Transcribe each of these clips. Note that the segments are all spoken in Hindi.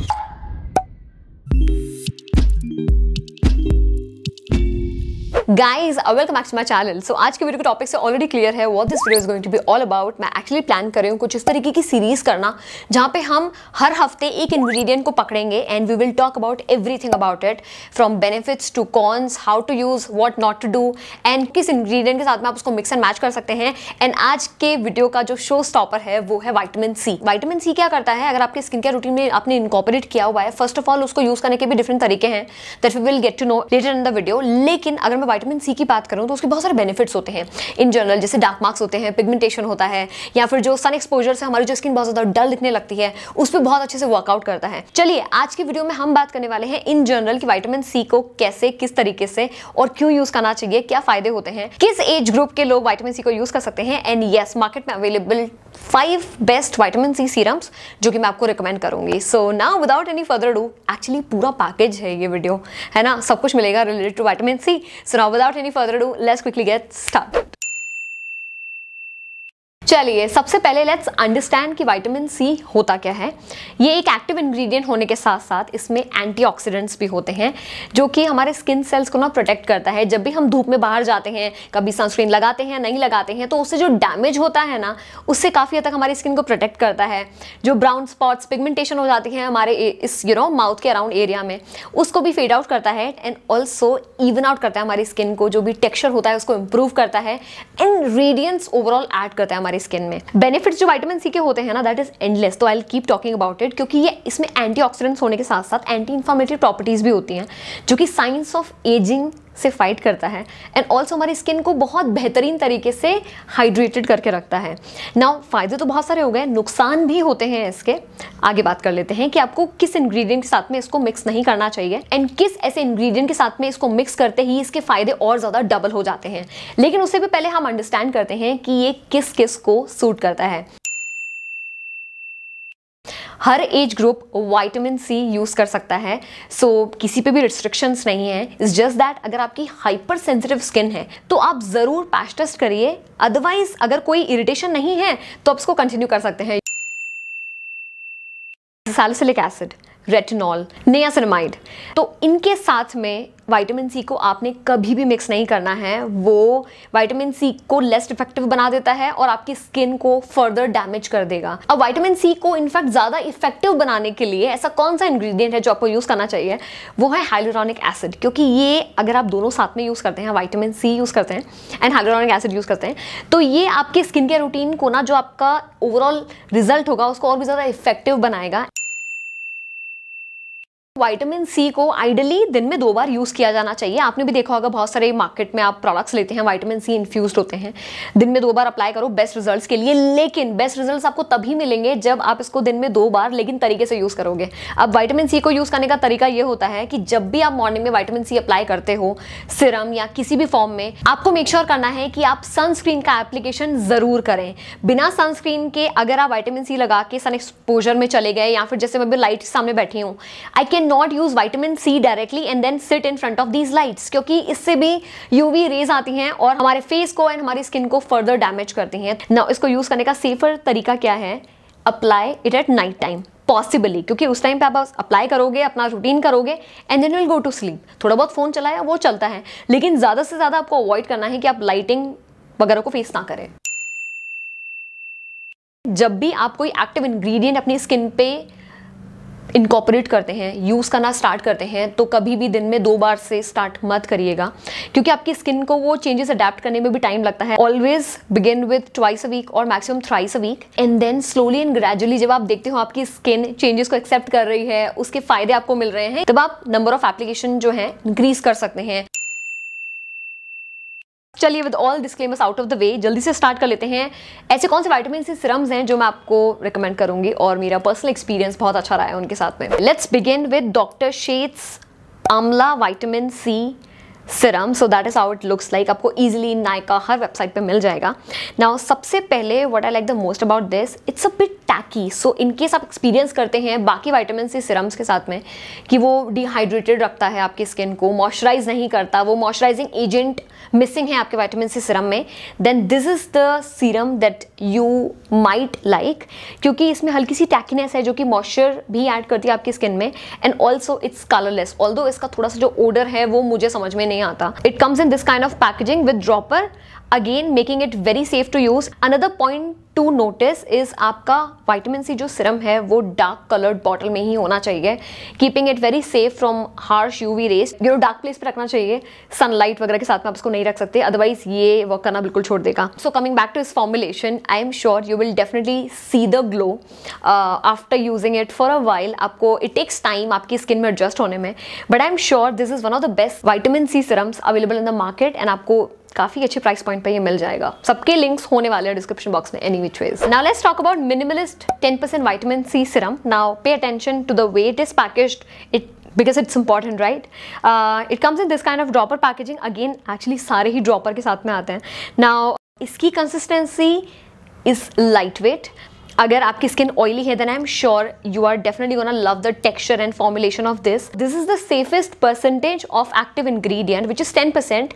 you guys welcome back to my channel so आज के वीडियो के टॉपिक से ऑलरेडी क्लियर है what this video is going to be all about मैं एक्चुअली प्लान कर रही हूँ कुछ इस तरीके की सीरीज करना जहाँ पे हम हर हफ्ते एक इन्ग्रीडियंट को पकड़ेंगे and we will talk about everything about it from benefits to cons how to use what not to do and किस इन्ग्रीडियंट के साथ में आप उसको मिक्स एंड मैच कर सकते हैं एंड आज के वीडियो का जो शो स्टॉपर है वो है वाइटामिन सी वाइटामिन सी क्या करता है अगर आपके स्किन केयर रूटीन में आपने इनकॉपरेट किया हुआ है फर्स्ट ऑफ ऑल उसको यूज करने के भी डिफरेंट तरीके हैं that we will get to know later in the video लेकिन अगर मैं विटामिन सी की बात करूँ तो उसके बहुत सारे बेनिफिट्स होते हैं इन जनरल जैसे डार्क मार्क्स होते हैं पिगमेंटेशन होता है या फिर जो सन एक्सपोजर से हमारी जो स्किन बहुत ज़्यादा डल दिखने लगती है उस पर बहुत अच्छे से वर्कआउट करता है चलिए आज की वीडियो में हम बात करने वाले हैं इन जनरल की वाइटामिन सी को कैसे किस तरीके से और क्यों यूज़ करना चाहिए क्या फ़ायदे होते हैं किस एज ग्रुप के लोग वाइटामिन सी को यूज़ कर सकते हैं एंड येस मार्केट में available five best vitamin C serums जो कि मैं आपको रिकमेंड करूँगी सो ना without any further do actually पूरा पैकेज है ये वीडियो है ना सब कुछ मिलेगा related to vitamin C so ना without any further do let's quickly get start चलिए सबसे पहले लेट्स अंडरस्टैंड कि विटामिन सी होता क्या है ये एक एक्टिव इंग्रेडिएंट होने के साथ साथ इसमें एंटीऑक्सीडेंट्स भी होते हैं जो कि हमारे स्किन सेल्स को ना प्रोटेक्ट करता है जब भी हम धूप में बाहर जाते हैं कभी सनस्क्रीन लगाते हैं नहीं लगाते हैं तो उससे जो डैमेज होता है ना उससे काफ़ी हद तक हमारी स्किन को प्रोटेक्ट करता है जो ब्राउन स्पॉट्स पिगमेंटेशन हो जाती है हमारे इस यू नो माउथ के अराउंड एरिया में उसको भी फेड आउट करता है एंड ऑल्सो इवन आउट करता है हमारी स्किन को जो भी टेक्स्चर होता है उसको इम्प्रूव करता है एंड रेडियंस ओवरऑल ऐड करता है हमारी हमारी स्किन में बेनिफिट्स जो वाइटामिन सी के होते हैं ना दैट इज एंडलेस तो I keep talking about it क्योंकि ये इसमें एंटी होने के साथ साथ एंटी इन्फॉर्मेटिव प्रॉपर्टीज़ भी होती हैं जो कि साइंस ऑफ एजिंग से फाइट करता है एंड ऑल्सो हमारी स्किन को बहुत बेहतरीन तरीके से हाइड्रेटेड करके रखता है नाउ फ़ायदे तो बहुत सारे हो गए नुकसान भी होते हैं इसके आगे बात कर लेते हैं कि आपको किस इंग्रेडिएंट के साथ में इसको मिक्स नहीं करना चाहिए एंड किस ऐसे इंग्रेडिएंट के साथ में इसको मिक्स करते ही इसके फ़ायदे और ज़्यादा डबल हो जाते हैं लेकिन उससे भी पहले हम अंडरस्टैंड करते हैं कि ये किस किस को सूट करता है हर age group vitamin C use कर सकता है सो so, किसी पे भी रिस्ट्रिक्शंस नहीं है इज जस्ट दैट अगर आपकी हाइपर सेंसिटिव स्किन है तो आप ज़रूर पैच टेस्ट करिए अदरवाइज अगर कोई इरिटेशन नहीं है तो आप उसको कंटिन्यू कर सकते हैं सैलिसिलिक एसिड रेटिनॉल नेयासिनमाइड तो इनके साथ में वाइटामिन सी को आपने कभी भी मिक्स नहीं करना है वो वाइटामिन सी को लेस इफेक्टिव बना देता है और आपकी स्किन को फर्दर डैमेज कर देगा अब वाइटामिन सी को इनफैक्ट ज़्यादा इफेक्टिव बनाने के लिए ऐसा कौन सा इंग्रेडिएंट है जो आपको यूज़ करना चाहिए वो है हाइलोरॉनिक एसिड क्योंकि ये अगर आप दोनों साथ में यूज़ करते हैं वाइटामिन सी यूज़ करते हैं एंड हाइलोरॉनिक एसिड यूज़ करते हैं तो ये आपके स्किन केयर रूटीन को ना जो आपका ओवरऑल रिजल्ट होगा उसको और भी ज़्यादा इफेक्टिव बनाएगा वाइटामिन सी को आइडली दिन में दो बार यूज़ किया जाना चाहिए आपने भी देखा होगा बहुत सारे मार्केट में आप प्रोडक्ट्स लेते हैं वाइटामिन सी इन्फ्यूज होते हैं दिन में दो बार अप्लाई करो बेस्ट रिजल्ट्स के लिए लेकिन बेस्ट रिजल्ट्स आपको तभी मिलेंगे जब आप इसको दिन में दो बार लेकिन तरीके से यूज़ करोगे अब वाइटामिन सी को यूज़ करने का तरीका यह होता है कि जब भी आप मॉर्निंग में वाइटामिन सी अप्लाई करते हो सिरम या किसी भी फॉर्म में आपको मेक श्योर sure करना है कि आप सनस्क्रीन का एप्लीकेशन ज़रूर करें बिना सनस्क्रीन के अगर आप वाइटामिन सी लगा के सन एक्सपोजर में चले गए या फिर जैसे मैं भी लाइट सामने बैठी हूँ I can not use vitamin C directly and then sit in front of these lights क्योंकि इससे भी यूवी रेज आती हैं और हमारे फेस को एंड हमारी स्किन को फर्दर डैमेज करती हैं ना इसको यूज़ करने का सेफर तरीका क्या है apply it at night time possibly क्योंकि उस टाइम पे आप अप्लाई करोगे अपना रूटीन करोगे and then will go to sleep थोड़ा बहुत फ़ोन चलाया वो चलता है लेकिन ज़्यादा से ज़्यादा आपको अवॉइड करना है कि आप लाइटिंग वगैरह को फेस ना करें जब भी आप कोई एक्टिव इंग्रेडिएंट अपनी स्किन पे इनकॉपरेट करते हैं यूज़ करना स्टार्ट करते हैं तो कभी भी दिन में दो बार से स्टार्ट मत करिएगा क्योंकि आपकी स्किन को वो चेंजेस अडेप्ट करने में भी टाइम लगता है always begin with twice a week और maximum thrice a week and then slowly and gradually जब आप देखते हो आपकी स्किन चेंजेस को एक्सेप्ट कर रही है उसके फायदे आपको मिल रहे हैं तब आप नंबर ऑफ एप्लीकेशन जो है इंक्रीज कर सकते हैं चलिए with all disclaimers out of the way जल्दी से स्टार्ट कर लेते हैं ऐसे कौन से वाइटामिन से सिरम्स हैं जो मैं आपको रिकमेंड करूंगी और मेरा पर्सनल एक्सपीरियंस बहुत अच्छा रहा है उनके साथ में let's begin with doctor Sheth's amla vitamin C serum so that is how it looks like आपको ईजिली नायका हर वेबसाइट पर मिल जाएगा नाउ सबसे पहले what I like the most about this it's a bit tacky so in case आप एक्सपीरियंस करते हैं बाकी वाइटामिन सी सिरम्स के साथ में कि वो डिहाइड्रेटेड रखता है आपकी स्किन को मॉइस्चराइज नहीं करता वो मॉइस्चराइजिंग एजेंट मिसिंग है आपके वाइटामिन सी सिरम में then this is the serum that you might like क्योंकि इसमें हल्की सी टैकीनेस है जो कि मॉइस्चर भी ऐड करती है आपकी स्किन में and also it's colourless although इसका थोड़ा सा जो ओडर है वो मुझे समझ में नहीं नहीं आता it comes in this kind of packaging with dropper again making it very safe to use another point to notice is आपका वाइटामिन सी जो सिरम है वो डार्क कलर्ड बॉटल में ही होना चाहिए keeping it very safe from harsh U V rays you dark place पर रखना चाहिए सनलाइट वगैरह के साथ में आप इसको नहीं रख सकते अदरवाइज ये वर्क करना बिल्कुल छोड़ देगा सो कमिंग बैक टू इस formulation I am sure you will definitely see the glow after using it for a while आपको इट टेक्स टाइम आपकी स्किन में एडजस्ट होने में but I am sure this is one of the best vitamin C serums available in the market and आपको काफ़ी अच्छे प्राइस पॉइंट पर ये मिल जाएगा सबके लिंक्स होने वाले हैं डिस्क्रिप्शन बॉक्स में any leafy trays. Now let's talk about minimalist 10% vitamin C serum. Now pay attention to the way it is packaged. It because it's important right it comes in this kind of dropper packaging again actually सारे ही ड्रॉपर के साथ में आते हैं नाउ इसकी कंसिस्टेंसी इज़ लाइट वेट अगर आपकी स्किन ऑयली है then I am sure you are definitely gonna love the texture and formulation of this this is the safest percentage of active ingredient which is 10 percent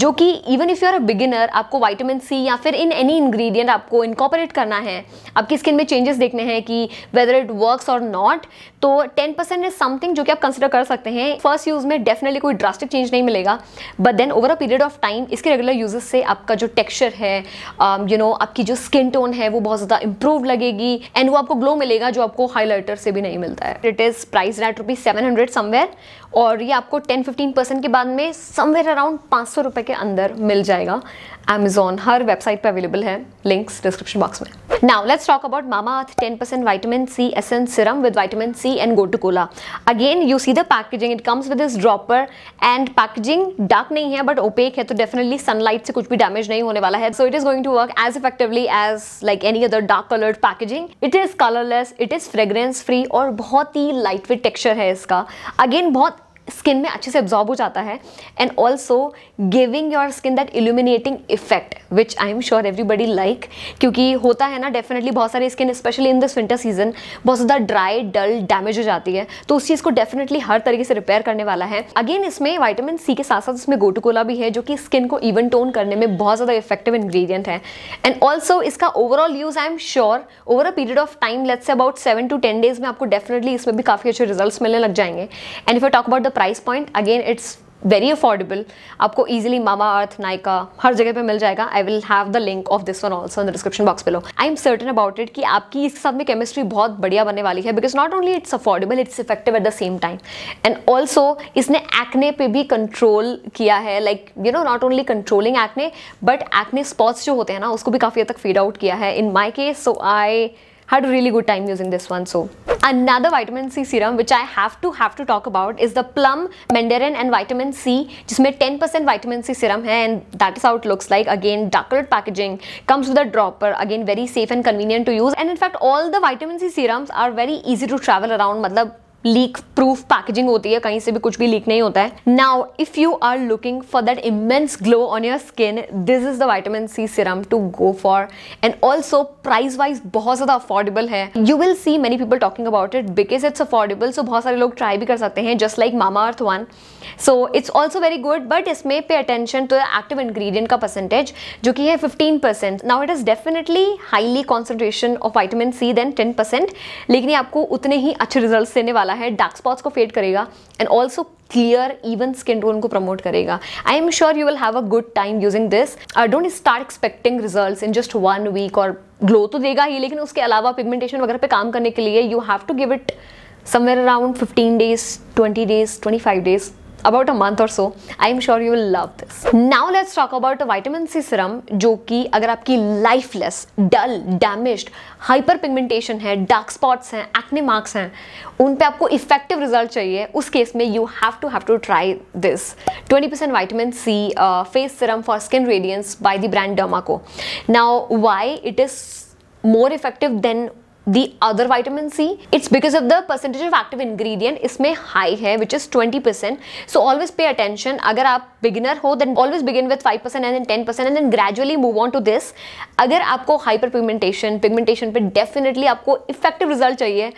जो कि even if you are a beginner आपको वाइटामिन सी या फिर इन एनी इंग्रेडिएंट आपको इनकॉपरेट करना है आपकी स्किन में चेंजेस देखने हैं कि वेदर इट वर्क और नॉट तो टेन परसेंट इज समथिंग जो कि आप कंसिडर कर सकते हैं फर्स्ट यूज़ में डेफिनेटली कोई ड्रास्टिक चेंज नहीं मिलेगा but then over a period of time इसके रेगुलर यूजेस से आपका जो टेक्स्चर है you um, know you know, आपकी जो स्किन टोन है वो बहुत ज़्यादा इंप्रूव इंप्रूव लगेगी एंड वो आपको ग्लो मिलेगा जो आपको हाईलाइटर से भी नहीं मिलता है it is price at rupees seven hundred somewhere और ये आपको 10-15 परसेंट के बाद में समवेयर अराउंड पाँच सौ रुपये के अंदर मिल जाएगा अमेजोन हर वेबसाइट पे अवेलेबल है लिंक्स डिस्क्रिप्शन बॉक्स में now let's talk about Mamaearth ten percent vitamin C essence serum with vitamin C and gotu kola again you see the packaging it comes with this dropper and packaging dark नहीं है बट ओपेक है तो डेफिनेटली सनलाइट से कुछ भी डैमेज नहीं होने वाला है so it is going to work as effectively as like any other dark coloured packaging it is colourless it is fragrance free और बहुत ही लाइट वेट टेक्स्चर है इसका अगेन बहुत स्किन में अच्छे से एब्जॉर्ब हो जाता है and also giving your skin that illuminating effect which I am sure everybody like क्योंकि होता है ना डेफिनेटली बहुत सारी skin specially in this winter season बहुत ज़्यादा ड्राई डल डैमेज हो जाती है तो उस चीज़ को डेफिनेटली हर तरीके से रिपेयर करने वाला है अगेन इसमें वाइटामिन सी के साथ साथ इसमें गोटोकोला भी है जो कि स्किन को इवन टोन करने में बहुत ज़्यादा इफेक्टिव इन्ग्रीडियंट है एंड ऑल्सो इसका overall use I am sure over a period of time let's about seven to ten days में आपको डेफिनेटली इसमें भी काफ़ी अच्छे रिजल्ट मिलने लग जाएंगे and if you talk about the price point again it's very affordable आपको इजिली मामा अर्थ नाइका हर जगह पे मिल जाएगा I will have the link of this one also in description box पे लो I am certain about it कि आपकी इसके साथ में केमिस्ट्री बहुत बढ़िया बनने वाली है because not only it's affordable it's effective at the same time and also इसने एक्ने पे भी कंट्रोल किया है like you know not only controlling acne but acne spots जो होते हैं ना उसको भी काफ़ी हद तक फीड आउट किया है in my case so I had really good time using this one so Another vitamin C serum which I have to have to talk about is the Plum Mandarin and Vitamin C जिसमें 10% vitamin C serum and that is how it looks like again dark packaging comes with a dropper again very safe and convenient to use and in fact all the vitamin C serums are very easy to travel around मतलब लीक प्रूफ पैकेजिंग होती है कहीं से भी कुछ भी लीक नहीं होता है now if you are looking for that immense glow on your skin this is the vitamin C serum to go for and also price wise बहुत ज्यादा अफोर्डेबल है you will see many people talking about it because it's affordable so बहुत सारे लोग ट्राई भी कर सकते हैं just like Mamaearth one so it's also very good but इसमें pay attention to active ingredient का परसेंटेज जो कि है fifteen percent now it is definitely highly concentration of vitamin C then ten percent लेकिन ये आपको उतने ही अच्छे रिजल्ट देने वाला वाला है डार्क स्पॉट्स को फेड करेगा and also clear even skin tone को प्रमोट करेगा I am sure you will have a good time using this I don't start expecting result in just one week और ग्लो तो देगा ही लेकिन उसके अलावा पिगमेंटेशन वगैरह पे काम करने के लिए you have to give it somewhere around fifteen days twenty days twenty five days about a month और so I am sure you will love this now let's talk about a vitamin C serum जो कि अगर आपकी lifeless dull damage hyper pigmentation है डार्क स्पॉट्स हैं एक्ने मार्क्स हैं उन पे आपको इफेक्टिव रिजल्ट चाहिए उस केस में you have to have to try this 20% percent vitamin C face serum for skin radiance by the brand को now why it is more effective than the other vitamin C. It's because of the percentage of active ingredient इसमें high है which is 20%. So always pay attention. अगर आप beginner हो then always begin with 5% and then 10% and then gradually move on to this. अगर आपको hyperpigmentation, pigmentation पे definitely आपको effective result चाहिए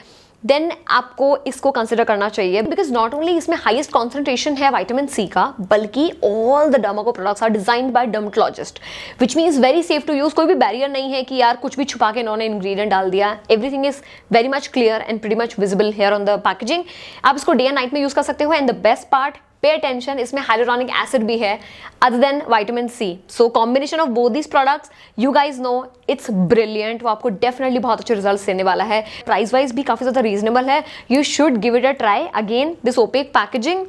देन आपको इसको कंसिडर करना चाहिए बिकॉज नॉट ओनली इसमें हाइएस्ट कॉन्सेंट्रेशन है वाइटामिन सी का बल्कि all the Derma Co products are designed by dermatologist which mean is very safe to use कोई भी बैरियर नहीं है कि यार कुछ भी छुपा के इन्होंने इंग्रीडियंट डाल दिया everything is very much clear and pretty much visible here on the packaging आप इसको डे एंड नाइट में यूज़ कर सकते हो and the best part pay attention इसमें हाइलोरॉनिक एसिड भी है other than vitamin C so combination of both this products you guys know it's brilliant वो आपको डेफिनेटली बहुत अच्छे रिजल्ट देने वाला है प्राइस वाइज भी काफ़ी ज़्यादा रीजनेबल है you should give it a try again this opaque packaging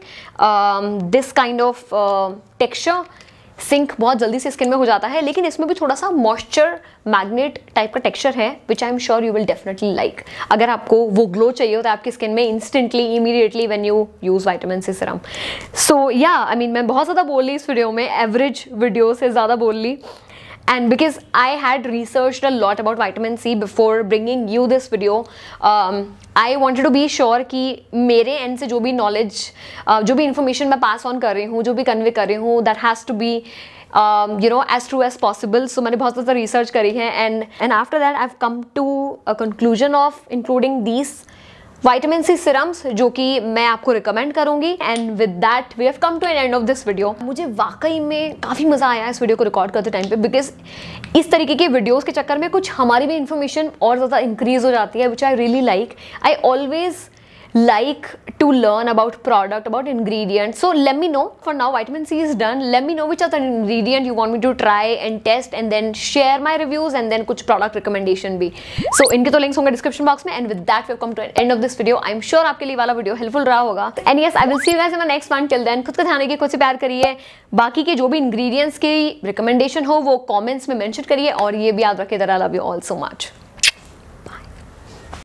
this kind of texture sink बहुत जल्दी से स्किन में हो जाता है लेकिन इसमें भी थोड़ा सा मॉइस्चर मैग्नेट टाइप का टेक्सचर है which I am sure you will definitely like अगर आपको वो ग्लो चाहिए होता तो है आपकी स्किन में instantly immediately when you use vitamin C serum so या आई मीन मैं बहुत ज़्यादा बोल ली इस वीडियो में एवरेज वीडियो से ज़्यादा बोल ली and because I had researched a lot about vitamin C before bringing you this video, um, I wanted to be sure कि मेरे end से जो भी knowledge, uh, जो भी information मैं pass on कर रही हूँ जो भी convey कर रही हूँ that has to be you know as true as possible so मैंने बहुत ज़्यादा रिसर्च करी है and and after that I have come to conclusion of including these vitamin C serums जो कि मैं आपको रिकमेंड करूंगी and with that we have come to an end of this video मुझे वाकई में काफ़ी मज़ा आया इस वीडियो को रिकॉर्ड करते टाइम पे बिकॉज इस तरीके की वीडियोस के चक्कर में कुछ हमारी भी इन्फॉर्मेशन और ज़्यादा इंक्रीज हो जाती है which I really like I always like to learn about product about ingredients so let me know for now vitamin c is done let me know which other ingredient you want me to try and test and then share my reviews and then kuch product recommendation bhi so इनके तो लिंक्स होंगे डिस्क्रिप्शन बॉक्स में and with that we come to end of this video I am sure आपके लिए वाला वीडियो हेल्पफुल रहा होगा and yes i will see you guys in my next one till then khud ka dhyan rakhiye khud se pyar kariye baki ke jo bhi ingredients ki recommendation ho wo comments mein mention kariye aur ye bhi yaad rakhiye that i love you all so much